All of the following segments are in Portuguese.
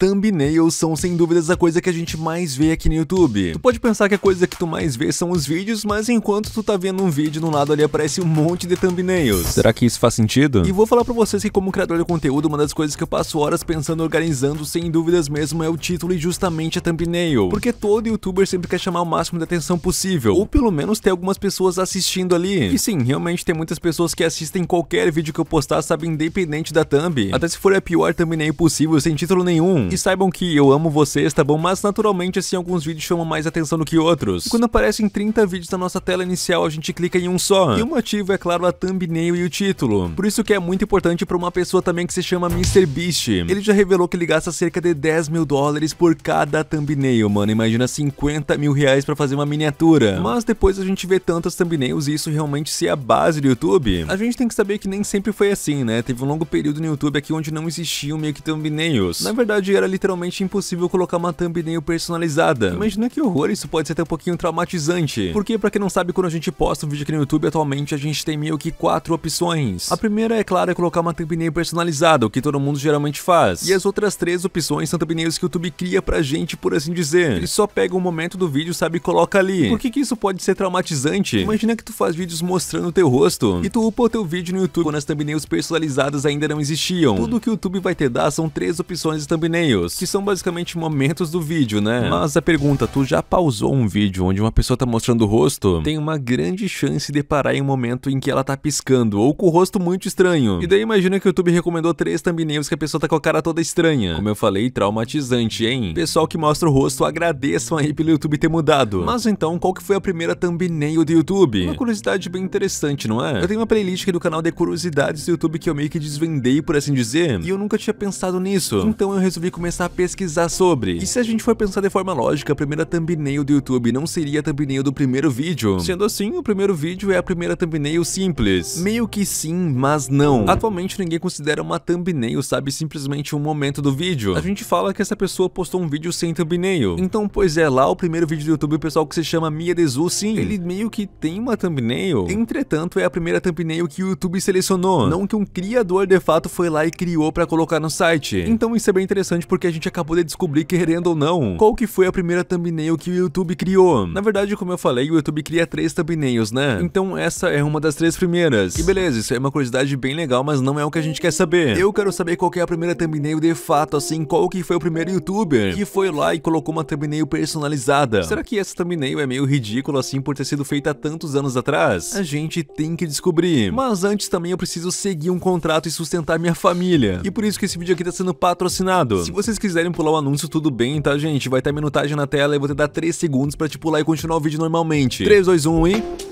thumbnails são sem dúvidas a coisa que a gente mais vê aqui no YouTube. Tu pode pensar que a coisa que tu mais vê são os vídeos, mas enquanto tu tá vendo um vídeo, no lado ali aparece um monte de thumbnails. Será que isso faz sentido? E vou falar pra vocês que como criador de conteúdo, uma das coisas que eu passo horas pensando organizando, sem dúvidas mesmo, é o título e justamente a thumbnail. Porque todo youtuber sempre quer chamar o máximo de atenção possível, ou pelo menos ter algumas pessoas assistindo ali. E sim, realmente tem muitas pessoas que assistem qualquer vídeo que eu postar, sabe, independente da thumb. Até se for a pior thumbnail possível, sem título nenhum. E saibam que eu amo vocês, tá bom? Mas naturalmente assim alguns vídeos chamam mais atenção do que outros. E quando aparecem 30 vídeos na nossa tela inicial, a gente clica em um só. E o motivo é claro a thumbnail e o título. Por isso que é muito importante para uma pessoa também que se chama MrBeast. Ele já revelou que ele gasta cerca de 10 mil dólares por cada thumbnail, mano. Imagina 50 mil reais pra fazer uma miniatura. Mas depois a gente vê tantas thumbnails e isso realmente ser é a base do YouTube. A gente tem que saber que nem sempre foi assim, né? Teve um longo período no YouTube aqui onde não existiam meio que thumbnails. Na verdade, era literalmente impossível colocar uma thumbnail personalizada. Imagina que horror, isso pode ser até um pouquinho traumatizante. Porque, pra quem não sabe, quando a gente posta um vídeo aqui no YouTube, atualmente a gente tem meio que quatro opções. A primeira, é claro, é colocar uma thumbnail personalizada, o que todo mundo geralmente faz. E as outras três opções são thumbnails que o YouTube cria pra gente, por assim dizer. Ele só pega um momento do vídeo, sabe, e coloca ali. Por que que isso pode ser traumatizante? Imagina que tu faz vídeos mostrando o teu rosto, e tu upa o teu vídeo no YouTube quando as thumbnails personalizadas ainda não existiam. Tudo que o YouTube vai te dar são três opções de thumbnail que são basicamente momentos do vídeo, né? Mas a pergunta, tu já pausou um vídeo onde uma pessoa tá mostrando o rosto? Tem uma grande chance de parar em um momento em que ela tá piscando, ou com o rosto muito estranho. E daí imagina que o YouTube recomendou três thumbnails que a pessoa tá com a cara toda estranha. Como eu falei, traumatizante, hein? Pessoal que mostra o rosto, agradeçam aí pelo YouTube ter mudado. Mas então, qual que foi a primeira thumbnail do YouTube? Uma curiosidade bem interessante, não é? Eu tenho uma playlist aqui do canal de curiosidades do YouTube que eu meio que desvendei, por assim dizer, e eu nunca tinha pensado nisso. Então eu resolvi começar a pesquisar sobre. E se a gente for pensar de forma lógica, a primeira thumbnail do YouTube não seria a thumbnail do primeiro vídeo. Sendo assim, o primeiro vídeo é a primeira thumbnail simples. Meio que sim, mas não. Atualmente ninguém considera uma thumbnail, sabe, simplesmente um momento do vídeo. A gente fala que essa pessoa postou um vídeo sem thumbnail. Então, pois é, lá o primeiro vídeo do YouTube, o pessoal que se chama Mia Dezu, sim, ele meio que tem uma thumbnail. Entretanto, é a primeira thumbnail que o YouTube selecionou, não que um criador de fato foi lá e criou para colocar no site. Então isso é bem interessante porque a gente acabou de descobrir, querendo ou não, qual que foi a primeira thumbnail que o YouTube criou. Na verdade, como eu falei, o YouTube cria três thumbnails, né? Então essa é uma das três primeiras. E beleza, isso é uma curiosidade bem legal, mas não é o que a gente quer saber. Eu quero saber qual que é a primeira thumbnail de fato, assim, qual que foi o primeiro YouTuber que foi lá e colocou uma thumbnail personalizada. Será que essa thumbnail é meio ridícula, assim, por ter sido feita tantos anos atrás? A gente tem que descobrir. Mas antes também eu preciso seguir um contrato e sustentar minha família. E por isso que esse vídeo aqui tá sendo patrocinado se vocês quiserem pular o anúncio, tudo bem, tá, gente? Vai ter minutagem na tela e vou te dar 3 segundos pra te pular e continuar o vídeo normalmente. 3, 2, 1 e...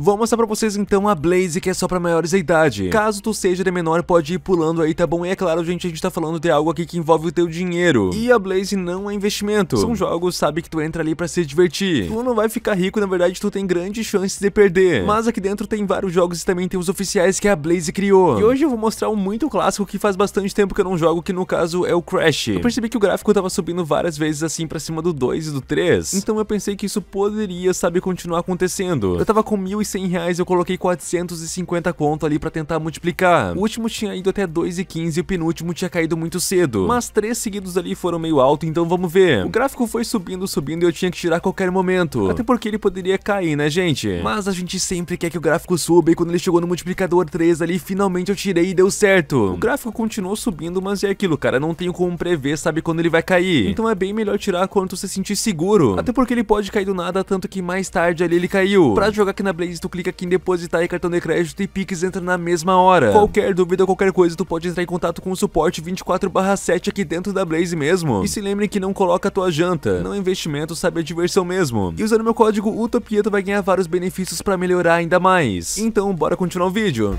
Vou mostrar pra vocês então a Blaze, que é só pra maiores de idade. Caso tu seja de menor, pode ir pulando aí, tá bom? E é claro, gente, a gente tá falando de algo aqui que envolve o teu dinheiro. E a Blaze não é investimento. São jogos, sabe, que tu entra ali pra se divertir. Tu não vai ficar rico, na verdade, tu tem grandes chances de perder. Mas aqui dentro tem vários jogos e também tem os oficiais que a Blaze criou. E hoje eu vou mostrar um muito clássico que faz bastante tempo que eu não jogo, que no caso é o Crash. Eu percebi que o gráfico tava subindo várias vezes assim pra cima do 2 e do 3. Então eu pensei que isso poderia, sabe, continuar acontecendo. Eu tava com 1.000 100 reais eu coloquei 450 conto ali pra tentar multiplicar. O último tinha ido até 2,15 e o penúltimo tinha caído muito cedo. Mas três seguidos ali foram meio alto, então vamos ver. O gráfico foi subindo, subindo e eu tinha que tirar a qualquer momento. Até porque ele poderia cair, né, gente? Mas a gente sempre quer que o gráfico suba e quando ele chegou no multiplicador 3 ali, finalmente eu tirei e deu certo. O gráfico continuou subindo, mas é aquilo, cara, não tenho como prever, sabe quando ele vai cair. Então é bem melhor tirar quando você sentir seguro. Até porque ele pode cair do nada, tanto que mais tarde ali ele caiu. Pra jogar aqui na Blaze Pix, tu clica aqui em depositar e cartão de crédito e Pix entra na mesma hora. Qualquer dúvida, qualquer coisa, tu pode entrar em contato com o suporte 24/7 aqui dentro da Blaze mesmo. E se lembre que não coloca a tua janta, não é investimento, sabe a é diversão mesmo. E usando meu código UTOPIA tu vai ganhar vários benefícios para melhorar ainda mais. Então bora continuar o vídeo.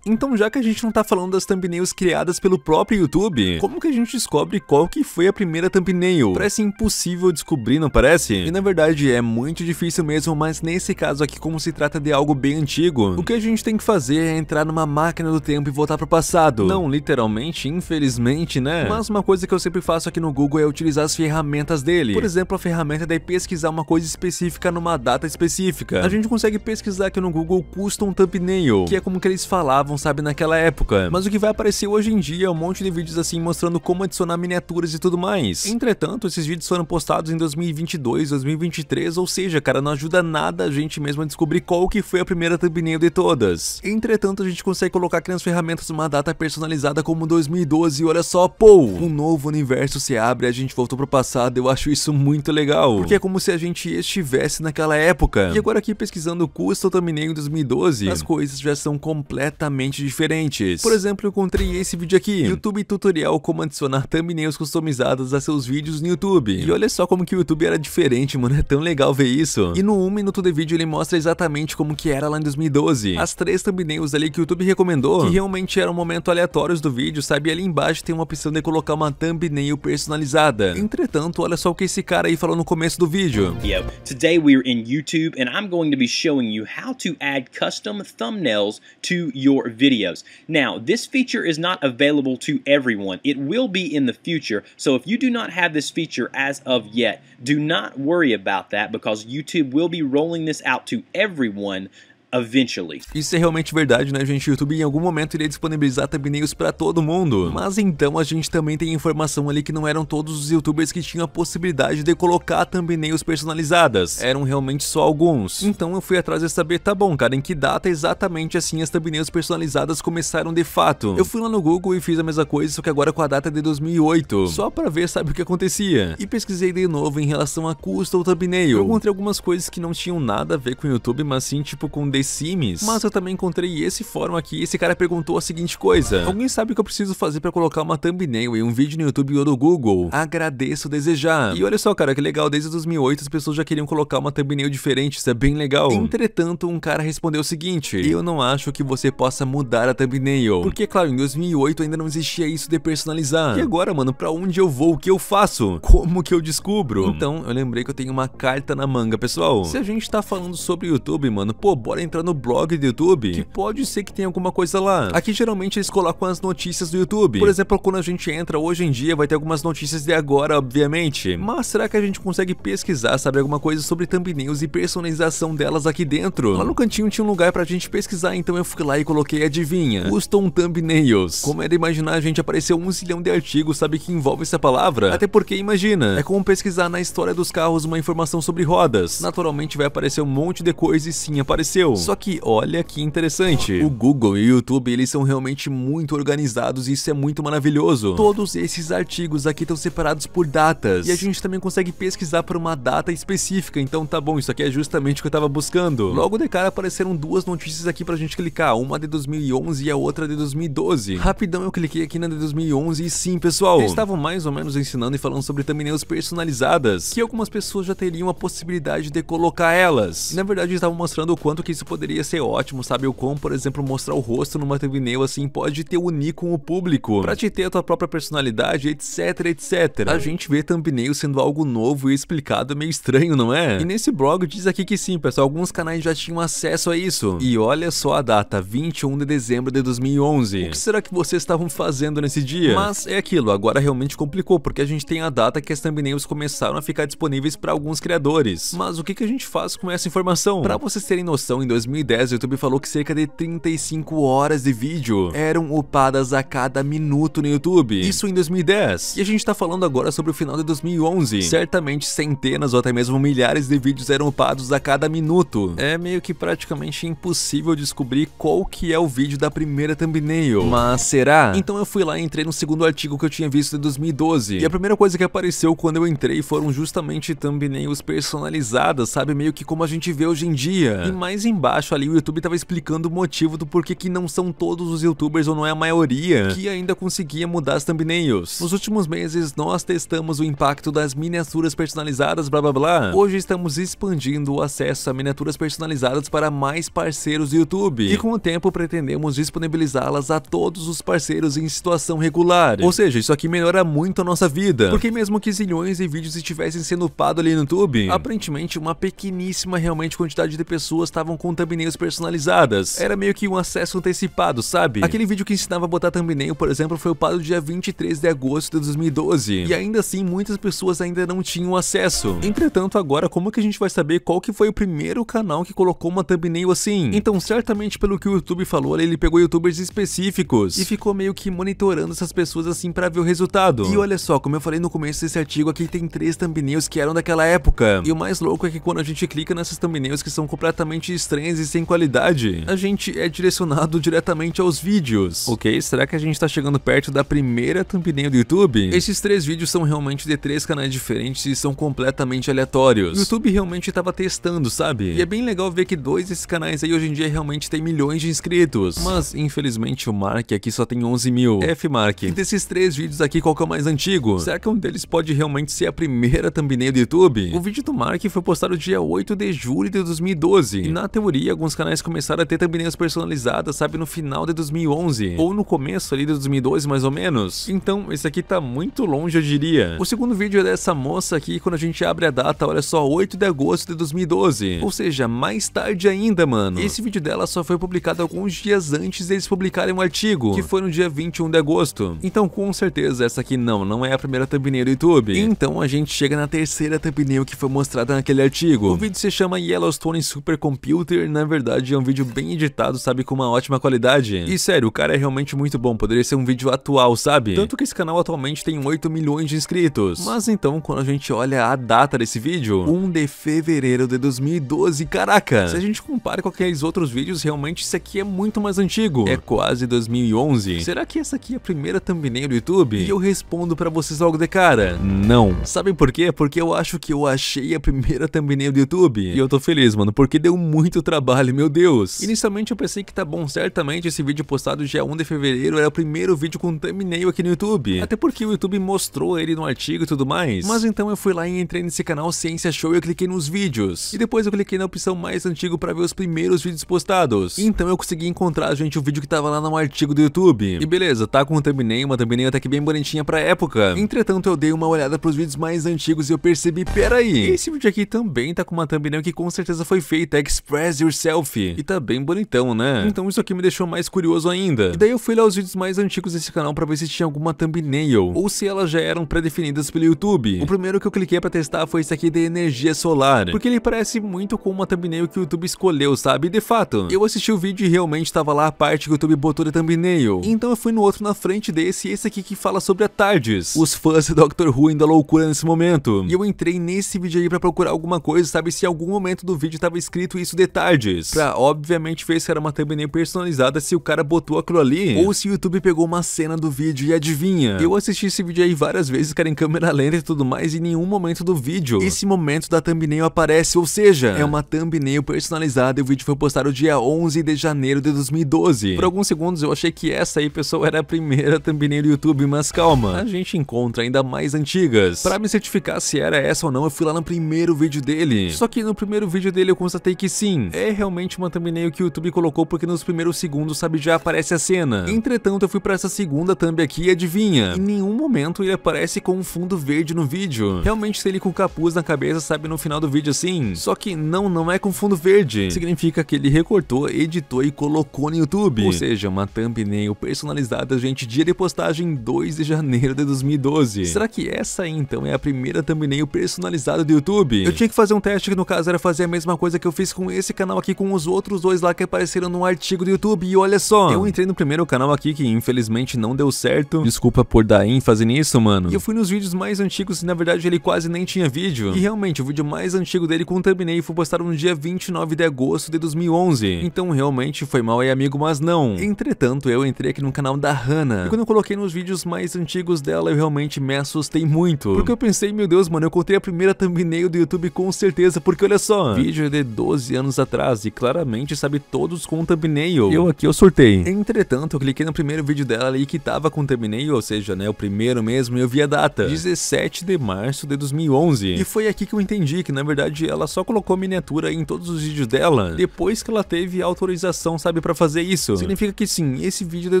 Então já que a gente não tá falando das thumbnails criadas pelo próprio YouTube, como que a gente descobre qual que foi a primeira thumbnail? Parece impossível descobrir, não parece? E na verdade é muito difícil mesmo, mas nesse caso aqui como se trata de algo bem antigo, o que a gente tem que fazer é entrar numa máquina do tempo e voltar pro passado. Não literalmente, infelizmente, né? Mas uma coisa que eu sempre faço aqui no Google é utilizar as ferramentas dele. Por exemplo, a ferramenta de pesquisar uma coisa específica numa data específica. A gente consegue pesquisar aqui no Google Custom Thumbnail, que é como que eles falavam não sabe, naquela época. Mas o que vai aparecer hoje em dia é um monte de vídeos assim mostrando como adicionar miniaturas e tudo mais. Entretanto, esses vídeos foram postados em 2022, 2023, ou seja, cara, não ajuda nada a gente mesmo a descobrir qual que foi a primeira thumbnail de todas. Entretanto, a gente consegue colocar aqui nas ferramentas uma data personalizada como 2012 e olha só, pô, um novo universo se abre, a gente voltou pro passado, eu acho isso muito legal. Porque é como se a gente estivesse naquela época. E agora aqui pesquisando o custo thumbnail em 2012, as coisas já são completamente completamente diferentes. Por exemplo, eu encontrei esse vídeo aqui, YouTube tutorial como adicionar thumbnails customizados a seus vídeos no YouTube. E olha só como que o YouTube era diferente, mano, é tão legal ver isso. E no 1 um minuto de vídeo ele mostra exatamente como que era lá em 2012. As três thumbnails ali que o YouTube recomendou, que realmente eram momentos aleatórios do vídeo, sabe? ali embaixo tem uma opção de colocar uma thumbnail personalizada. Entretanto, olha só o que esse cara aí falou no começo do vídeo. Yo, today we're in YouTube and I'm going to be showing you how to add custom thumbnails to your videos. Now, this feature is not available to everyone. It will be in the future, so if you do not have this feature as of yet, do not worry about that because YouTube will be rolling this out to everyone eventually. Isso é realmente verdade, né, gente? O YouTube em algum momento iria disponibilizar thumbnails para todo mundo. Mas então a gente também tem informação ali que não eram todos os youtubers que tinham a possibilidade de colocar thumbnails personalizadas. Eram realmente só alguns. Então eu fui atrás de saber, tá bom, cara, em que data exatamente assim as thumbnails personalizadas começaram de fato. Eu fui lá no Google e fiz a mesma coisa, só que agora com a data de 2008. Só para ver, sabe o que acontecia. E pesquisei de novo em relação a custo ou thumbnail. Eu encontrei algumas coisas que não tinham nada a ver com o YouTube, mas sim tipo com The Sims, mas eu também encontrei esse fórum aqui e esse cara perguntou a seguinte coisa. Alguém sabe o que eu preciso fazer para colocar uma thumbnail em um vídeo no YouTube ou no Google? Agradeço desejar. E olha só, cara, que legal, desde 2008 as pessoas já queriam colocar uma thumbnail diferente, isso é bem legal. Entretanto, um cara respondeu o seguinte, eu não acho que você possa mudar a thumbnail. Porque, claro, em 2008 ainda não existia isso de personalizar. E agora, mano, pra onde eu vou? O que eu faço? Como que eu descubro? Então, eu lembrei que eu tenho uma carta na manga, pessoal. Se a gente tá falando sobre YouTube, mano, pô, bora entrar no blog do YouTube, que pode ser que tenha alguma coisa lá. Aqui geralmente eles colocam as notícias do YouTube. Por exemplo, quando a gente entra hoje em dia, vai ter algumas notícias de agora, obviamente. Mas será que a gente consegue pesquisar, saber alguma coisa sobre thumbnails e personalização delas aqui dentro? Lá no cantinho tinha um lugar pra gente pesquisar, então eu fui lá e coloquei adivinha. Custom thumbnails. Como era imaginar, a gente apareceu um zilhão de artigos, sabe, que envolve essa palavra. Até porque, imagina, é como pesquisar na história dos carros uma informação sobre rodas. Naturalmente vai aparecer um monte de coisa e sim apareceu. Só que olha que interessante, o Google e o YouTube eles são realmente muito organizados e isso é muito maravilhoso. Todos esses artigos aqui estão separados por datas e a gente também consegue pesquisar por uma data específica, então tá bom, isso aqui é justamente o que eu tava buscando. Logo de cara apareceram duas notícias aqui pra gente clicar, uma de 2011 e a outra de 2012. Rapidão eu cliquei aqui na de 2011 e sim, pessoal, eles estavam mais ou menos ensinando e falando sobre thumbnails personalizadas, que algumas pessoas já teriam a possibilidade de colocar elas. Na verdade, eles estavam mostrando o quanto que isso poderia ser ótimo, sabe? O como, por exemplo, mostrar o rosto numa thumbnail assim pode te unir com o público, pra te ter a tua própria personalidade, etc, etc. A gente vê thumbnail sendo algo novo e explicado meio estranho, não é? E nesse blog diz aqui que sim, pessoal, alguns canais já tinham acesso a isso. E olha só a data, 21 de dezembro de 2011. O que será que vocês estavam fazendo nesse dia? Mas é aquilo, agora realmente complicou, porque a gente tem a data que as thumbnails começaram a ficar disponíveis para alguns criadores. Mas o que, que a gente faz com essa informação? Para vocês terem noção, em 2010, o YouTube falou que cerca de 35 horas de vídeo eram upadas a cada minuto no YouTube. Isso em 2010. E a gente tá falando agora sobre o final de 2011. Certamente centenas ou até mesmo milhares de vídeos eram upados a cada minuto. É meio que praticamente impossível descobrir qual que é o vídeo da primeira thumbnail. Mas será? Então eu fui lá e entrei no segundo artigo que eu tinha visto de 2012. E a primeira coisa que apareceu quando eu entrei foram justamente thumbnails personalizadas, sabe? Meio que como a gente vê hoje em dia. E mais embaixo embaixo ali, o YouTube tava explicando o motivo do porquê que não são todos os YouTubers, ou não é a maioria, que ainda conseguia mudar as thumbnails. Nos últimos meses, nós testamos o impacto das miniaturas personalizadas, blá blá blá. Hoje estamos expandindo o acesso a miniaturas personalizadas para mais parceiros do YouTube. E com o tempo, pretendemos disponibilizá-las a todos os parceiros em situação regular. Ou seja, isso aqui melhora muito a nossa vida. Porque mesmo que zilhões de vídeos estivessem sendo upado ali no YouTube, aparentemente uma pequeníssima realmente quantidade de pessoas estavam com thumbnails personalizadas. Era meio que um acesso antecipado, sabe? Aquele vídeo que ensinava a botar thumbnail, por exemplo, foi upado dia 23 de agosto de 2012. E ainda assim, muitas pessoas ainda não tinham acesso. Entretanto, agora, como que a gente vai saber qual que foi o primeiro canal que colocou uma thumbnail assim? Então, certamente pelo que o YouTube falou, ele pegou youtubers específicos e ficou meio que monitorando essas pessoas assim para ver o resultado. E olha só, como eu falei no começo desse artigo, aqui tem três thumbnails que eram daquela época. E o mais louco é que quando a gente clica nessas thumbnails que são completamente estranhas, e sem qualidade, a gente é direcionado diretamente aos vídeos. Ok, será que a gente tá chegando perto da primeira thumbnail do YouTube? Esses três vídeos são realmente de três canais diferentes e são completamente aleatórios. O YouTube realmente tava testando, sabe? E é bem legal ver que dois desses canais aí hoje em dia realmente tem milhões de inscritos. Mas, infelizmente, o Mark aqui só tem 11 mil. F Mark, e desses três vídeos aqui, qual que é o mais antigo? Será que um deles pode realmente ser a primeira thumbnail do YouTube? O vídeo do Mark foi postado dia 8 de julho de 2012. E na teoria maioria, alguns canais começaram a ter thumbnails personalizadas, sabe, no final de 2011, ou no começo ali de 2012, mais ou menos. Então, esse aqui tá muito longe, eu diria. O segundo vídeo é dessa moça aqui, quando a gente abre a data, olha só, 8 de agosto de 2012. Ou seja, mais tarde ainda, mano. Esse vídeo dela só foi publicado alguns dias antes deles publicarem o um artigo, que foi no dia 21 de agosto. Então, com certeza, essa aqui não, não é a primeira thumbnail do YouTube. Então, a gente chega na terceira thumbnail que foi mostrada naquele artigo. O vídeo se chama Yellowstone Supercomputer na verdade, é um vídeo bem editado, sabe, com uma ótima qualidade. E sério, o cara é realmente muito bom, poderia ser um vídeo atual, sabe? Tanto que esse canal atualmente tem 8 milhões de inscritos. Mas então, quando a gente olha a data desse vídeo, 1 de fevereiro de 2012, caraca! Se a gente compara com aqueles outros vídeos, realmente isso aqui é muito mais antigo. É quase 2011. Será que essa aqui é a primeira thumbnail do YouTube? E eu respondo pra vocês logo de cara, não. Sabe por quê? Porque eu acho que eu achei a primeira thumbnail do YouTube. E eu tô feliz, mano, porque deu muito trabalho, meu Deus. Inicialmente eu pensei que tá bom, certamente esse vídeo postado dia 1 é de fevereiro era o primeiro vídeo com thumbnail aqui no YouTube. Até porque o YouTube mostrou ele no artigo e tudo mais. Mas então eu fui lá e entrei nesse canal Ciência Show e eu cliquei nos vídeos. E depois eu cliquei na opção mais antigo para ver os primeiros vídeos postados. então eu consegui encontrar, gente, o vídeo que tava lá no artigo do YouTube. E beleza, tá com um thumbnail, uma thumbnail até que bem bonitinha pra época. Entretanto eu dei uma olhada pros vídeos mais antigos e eu percebi, peraí, esse vídeo aqui também tá com uma thumbnail que com certeza foi feita express faz yourself. E tá bem bonitão, né? Então isso aqui me deixou mais curioso ainda. E daí eu fui lá os vídeos mais antigos desse canal pra ver se tinha alguma thumbnail, ou se elas já eram pré-definidas pelo YouTube. O primeiro que eu cliquei pra testar foi esse aqui de energia solar, porque ele parece muito com uma thumbnail que o YouTube escolheu, sabe? de fato, eu assisti o vídeo e realmente tava lá a parte que o YouTube botou de thumbnail. Então eu fui no outro na frente desse, esse aqui que fala sobre a TARDIS. Os fãs de Doctor Who ainda loucura nesse momento. E eu entrei nesse vídeo aí pra procurar alguma coisa, sabe? Se em algum momento do vídeo tava escrito isso de TARDIS tardes. Pra, obviamente, ver se era uma thumbnail personalizada, se o cara botou aquilo ali, ou se o YouTube pegou uma cena do vídeo e adivinha. Eu assisti esse vídeo aí várias vezes, cara, em câmera lenta e tudo mais, e em nenhum momento do vídeo. Esse momento da thumbnail aparece, ou seja, é uma thumbnail personalizada e o vídeo foi postado dia 11 de janeiro de 2012. Por alguns segundos eu achei que essa aí, pessoal, era a primeira thumbnail do YouTube, mas calma, a gente encontra ainda mais antigas. Pra me certificar se era essa ou não, eu fui lá no primeiro vídeo dele. Só que no primeiro vídeo dele eu constatei que sim, é realmente uma thumbnail que o YouTube colocou porque nos primeiros segundos, sabe, já aparece a cena. Entretanto, eu fui pra essa segunda thumb aqui e adivinha? Em nenhum momento ele aparece com um fundo verde no vídeo. Realmente tem ele com capuz na cabeça, sabe, no final do vídeo assim. Só que não, não é com fundo verde. Significa que ele recortou, editou e colocou no YouTube. Ou seja, uma thumbnail personalizada, gente, dia de postagem 2 de janeiro de 2012. Será que essa aí, então é a primeira thumbnail personalizada do YouTube? Eu tinha que fazer um teste que no caso era fazer a mesma coisa que eu fiz com esse canal canal aqui com os outros dois lá que apareceram no artigo do YouTube. E olha só, eu entrei no primeiro canal aqui que infelizmente não deu certo. Desculpa por dar ênfase nisso, mano. E eu fui nos vídeos mais antigos e na verdade ele quase nem tinha vídeo. E realmente, o vídeo mais antigo dele com o thumbnail foi postado no dia 29 de agosto de 2011. Então realmente foi mal aí, amigo, mas não. Entretanto, eu entrei aqui no canal da Hannah. E quando eu coloquei nos vídeos mais antigos dela, eu realmente me assustei muito. Porque eu pensei, meu Deus, mano, eu contei a primeira thumbnail do YouTube com certeza, porque olha só, vídeo de 12 anos atrás atrás e claramente sabe todos com o thumbnail. Eu aqui eu surtei. Entretanto, eu cliquei no primeiro vídeo dela ali que tava com o thumbnail, ou seja, né, o primeiro mesmo, e eu vi a data, 17 de março de 2011. E foi aqui que eu entendi que na verdade ela só colocou miniatura em todos os vídeos dela depois que ela teve autorização, sabe, para fazer isso. Significa que sim, esse vídeo é de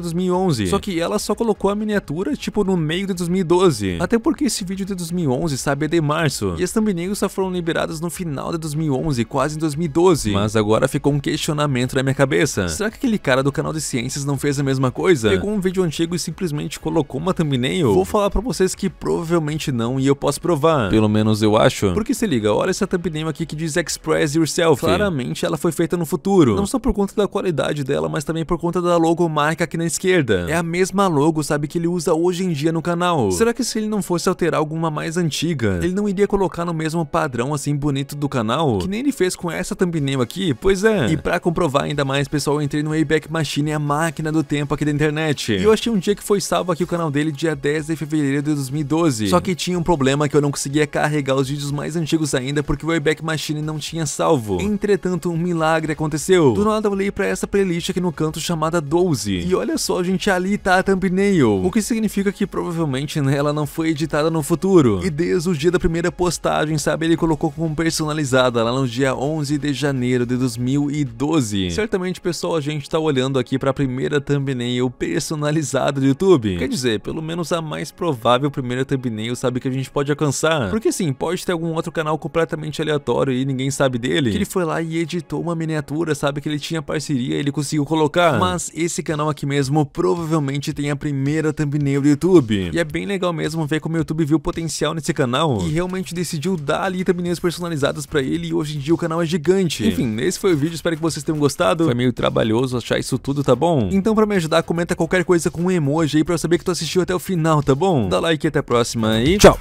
2011. Só que ela só colocou a miniatura tipo no meio de 2012. Até porque esse vídeo de 2011, sabe, é de março. E as thumbnails só foram liberadas no final de 2011, quase em 2012. Mas agora ficou um questionamento na minha cabeça. Será que aquele cara do canal de ciências não fez a mesma coisa? Pegou um vídeo antigo e simplesmente colocou uma thumbnail? Vou falar pra vocês que provavelmente não e eu posso provar. Pelo menos eu acho. Porque se liga, olha essa thumbnail aqui que diz Express Yourself. Claramente ela foi feita no futuro. Não só por conta da qualidade dela, mas também por conta da logomarca aqui na esquerda. É a mesma logo, sabe, que ele usa hoje em dia no canal. Será que se ele não fosse alterar alguma mais antiga, ele não iria colocar no mesmo padrão assim bonito do canal? Que nem ele fez com essa thumbnail aqui aqui? Pois é. E para comprovar ainda mais, pessoal, eu entrei no Wayback Machine, a máquina do tempo aqui da internet. E eu achei um dia que foi salvo aqui o canal dele, dia 10 de fevereiro de 2012. Só que tinha um problema que eu não conseguia carregar os vídeos mais antigos ainda, porque o Wayback Machine não tinha salvo. Entretanto, um milagre aconteceu. Do nada eu olhei pra essa playlist aqui no canto chamada 12. E olha só, gente, ali tá a thumbnail. O que significa que provavelmente né, ela não foi editada no futuro. E desde o dia da primeira postagem, sabe, ele colocou como personalizada lá no dia 11 de janeiro janeiro de 2012. Certamente, pessoal, a gente está olhando aqui para a primeira thumbnail personalizada do YouTube. Quer dizer, pelo menos a mais provável primeira thumbnail, sabe, que a gente pode alcançar. Porque sim, pode ter algum outro canal completamente aleatório e ninguém sabe dele. Que ele foi lá e editou uma miniatura, sabe, que ele tinha parceria e ele conseguiu colocar. Mas esse canal aqui mesmo provavelmente tem a primeira thumbnail do YouTube. E é bem legal mesmo ver como o YouTube viu o potencial nesse canal e realmente decidiu dar ali thumbnails personalizadas para ele e hoje em dia o canal é gigante. Enfim, enfim, esse foi o vídeo, espero que vocês tenham gostado. Foi meio trabalhoso achar isso tudo, tá bom? Então pra me ajudar, comenta qualquer coisa com um emoji aí pra eu saber que tu assistiu até o final, tá bom? Dá like e até a próxima e tchau!